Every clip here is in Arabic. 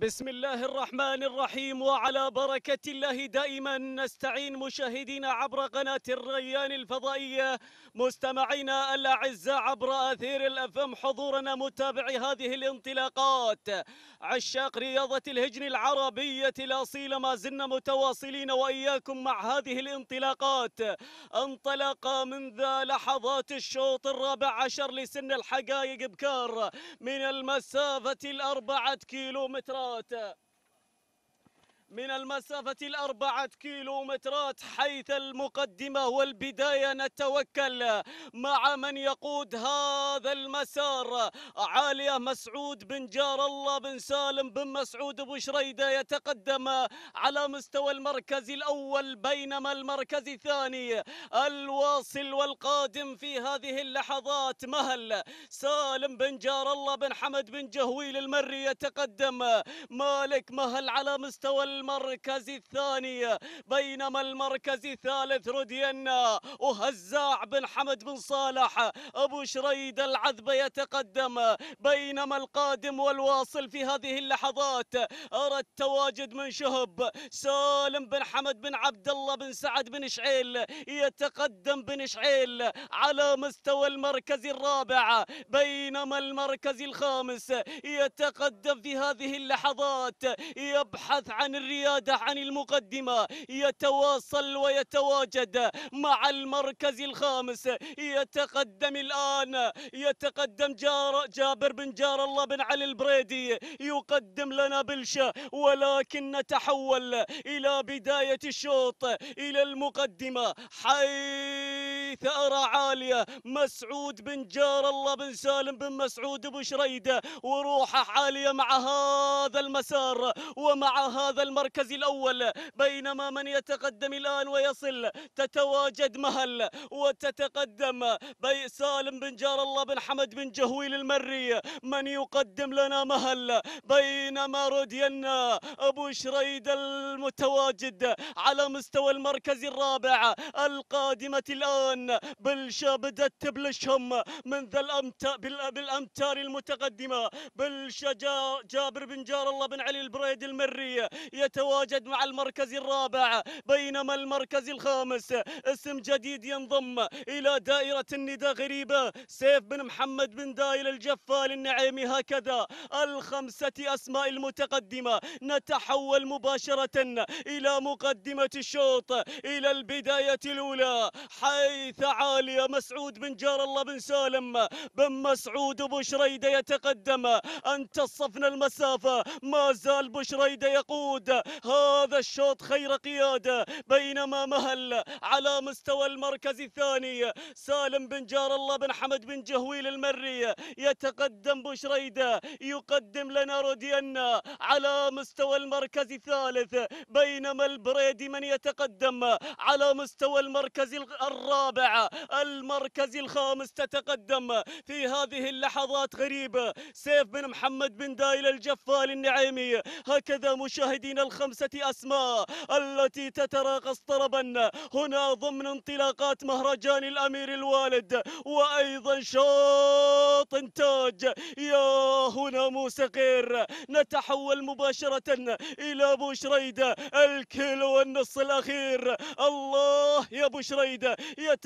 بسم الله الرحمن الرحيم وعلى بركة الله دائما نستعين مشاهدينا عبر قناة الريان الفضائية مستمعينا الأعزاء عبر أثير الأفم حضورنا متابعي هذه الانطلاقات عشاق رياضة الهجن العربية الأصيلة ما زلنا متواصلين وإياكم مع هذه الانطلاقات انطلق منذ لحظات الشوط الرابع عشر لسن الحقائق بكار من المسافة الأربعة كيلومترات out. من المسافة الأربعة كيلومترات حيث المقدمة والبداية نتوكل مع من يقود هذا المسار عالية مسعود بن جار الله بن سالم بن مسعود أبو شريدة يتقدم على مستوى المركز الأول بينما المركز الثاني الواصل والقادم في هذه اللحظات مهل سالم بن جار الله بن حمد بن جهويل المري يتقدم مالك مهل على مستوى المركز الثاني بينما المركز الثالث رودينا وهزاع بن حمد بن صالح أبو شريد العذبة يتقدم بينما القادم والواصل في هذه اللحظات أرى التواجد من شهب سالم بن حمد بن عبد الله بن سعد بن شعيل يتقدم بن شعيل على مستوى المركز الرابع بينما المركز الخامس يتقدم في هذه اللحظات يبحث عن الريادة عن المقدمة يتواصل ويتواجد مع المركز الخامس يتقدم الآن يتقدم جار جابر بن جار الله بن علي البريدي يقدم لنا بلشة ولكن نتحول إلى بداية الشوط إلى المقدمة حي ثأرة عالية مسعود بن جار الله بن سالم بن مسعود ابو شريدة وروحه عالية مع هذا المسار ومع هذا المركز الأول بينما من يتقدم الآن ويصل تتواجد مهل وتتقدم بي سالم بن جار الله بن حمد بن جهويل المري من يقدم لنا مهل بينما رودينا أبو شريدة المتواجد على مستوى المركز الرابع القادمة الآن الآن بلش بدأت تبلشهم من ذا الأمتار بالأمتار المتقدمة بلش جابر بن جار الله بن علي البريد المري يتواجد مع المركز الرابع بينما المركز الخامس اسم جديد ينضم إلى دائرة النداء غريبة سيف بن محمد بن دايل الجفال النعيمي هكذا الخمسة أسماء المتقدمة نتحول مباشرة إلى مقدمة الشوط إلى البداية الأولى حيث تعال يا مسعود بن جار الله بن سالم بن مسعود شريده يتقدم انتصفنا المسافة ما زال شريده يقود هذا الشوط خير قيادة بينما مهل على مستوى المركز الثاني سالم بن جار الله بن حمد بن جهويل المري يتقدم شريده يقدم لنا رودينا على مستوى المركز الثالث بينما البريدي من يتقدم على مستوى المركز الرابع المركز الخامس تتقدم في هذه اللحظات غريبة سيف بن محمد بن دايل الجفال النعيمي هكذا مشاهدين الخمسة أسماء التي تتراقص طربا هنا ضمن انطلاقات مهرجان الأمير الوالد وأيضا شوط انتاج يا هنا موسقير نتحول مباشرة إلى أبو شريدة الكيلو والنص الأخير الله يا أبو شريدة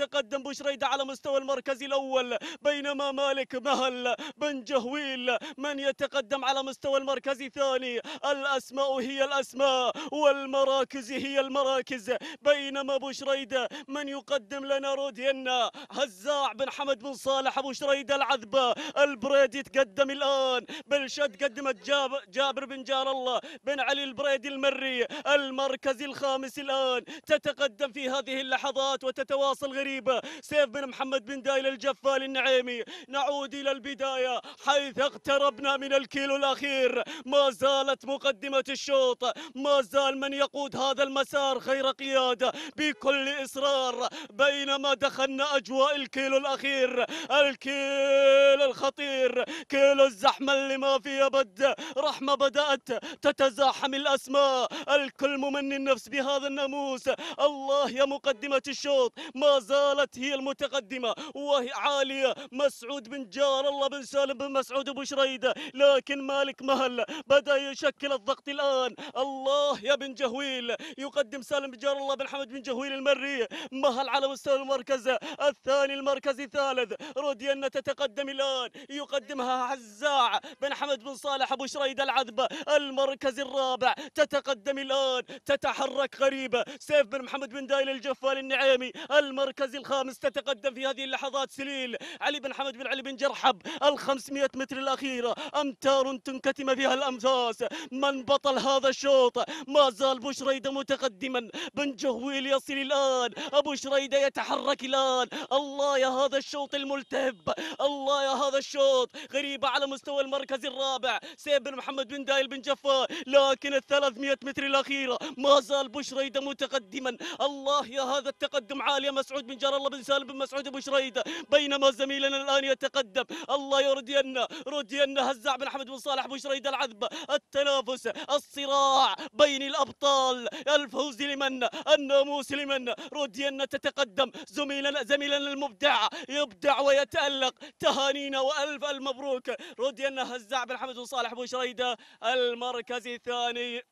تتقدم بشريدة على مستوى المركز الأول بينما مالك مهل بن جهويل من يتقدم على مستوى المركز الثاني الأسماء هي الأسماء والمراكز هي المراكز بينما بشريدة من يقدم لنا رودينا هزاع بن حمد بن صالح أبو شريدة العذبة البريدي تقدم الآن بلشد قدمت جاب جابر بن جار الله بن علي البريدي المري المركز الخامس الآن تتقدم في هذه اللحظات وتتواصل غريب الغريب سيف بن محمد بن دايل الجفال النعيمي نعود إلى البداية حيث اقتربنا من الكيلو الأخير ما زالت مقدمة الشوط ما زال من يقود هذا المسار غير قيادة بكل إصرار بينما دخلنا أجواء الكيلو الأخير الكيلو الخطير كيلو الزحمة اللي ما فيها بد رحمة بدأت تتزاحم الأسماء الكل ممن النفس بهذا الناموس الله يا مقدمة الشوط ما زال زالت هي المتقدمة وهي عالية مسعود بن جار الله بن سالم بن مسعود أبو شريدة لكن مالك مهل بدأ يشكل الضغط الآن الله يا بن جهويل يقدم سالم بن جار الله بن حمد بن جهويل المري مهل على مستوى المركز الثاني المركز الثالث رودي أن تتقدم الآن يقدمها عزاع بن حمد بن صالح أبو شريدة العذبة المركز الرابع تتقدم الآن تتحرك غريبة سيف بن محمد بن دايل الجفال النعيمي المركز المركز الخامس تتقدم في هذه اللحظات سليل علي بن حمد بن علي بن جرحب ال 500 متر الاخيره امتار تنكتم فيها الانفاس من بطل هذا الشوط ما زال شريده متقدما بن جهويل يصل الان ابو شريده يتحرك الان الله يا هذا الشوط الملتهب الله يا هذا الشوط غريبه على مستوى المركز الرابع سيف بن محمد بن دايل بن جفا لكن ال 300 متر الاخيره ما زال شريده متقدما الله يا هذا التقدم عالي مسعود بن بن جار الله بن سالم بن مسعود ابو شريده بينما زميلنا الان يتقدم الله يردينا ردينا هزاع بن حمد بن صالح ابو شريده العذبه التنافس الصراع بين الابطال الفوز لمن الناموس لمن ردينا تتقدم زميلنا زميلنا المبدع يبدع ويتالق تهانينا والف المبروك ردينا هزاع بن حمد بن صالح ابو شريده المركز الثاني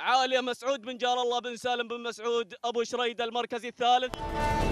عالية مسعود بن جار الله بن سالم بن مسعود أبو شريد المركز الثالث